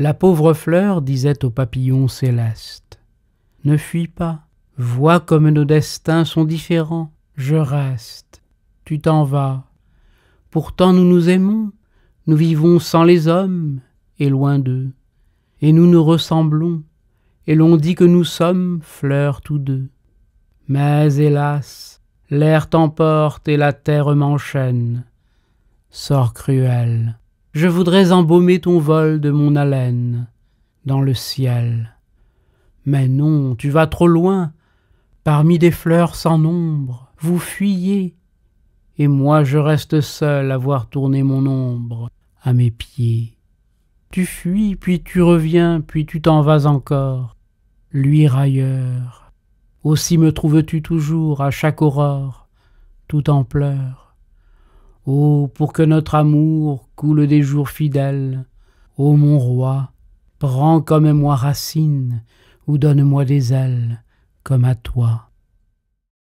La pauvre fleur disait au papillon céleste Ne fuis pas, vois comme nos destins sont différents, je reste, tu t'en vas. Pourtant nous nous aimons, nous vivons sans les hommes et loin d'eux, et nous nous ressemblons, et l'on dit que nous sommes fleurs tous deux. Mais hélas, l'air t'emporte et la terre m'enchaîne. Sort cruel je voudrais embaumer ton vol de mon haleine dans le ciel. Mais non, tu vas trop loin, parmi des fleurs sans nombre, vous fuyez, et moi je reste seul à voir tourner mon ombre à mes pieds. Tu fuis, puis tu reviens, puis tu t'en vas encore, luire ailleurs. Aussi me trouves-tu toujours à chaque aurore, tout en pleurs. Ô pour que notre amour coule des jours fidèles, ô mon roi, prends comme moi racine, ou donne-moi des ailes, comme à toi.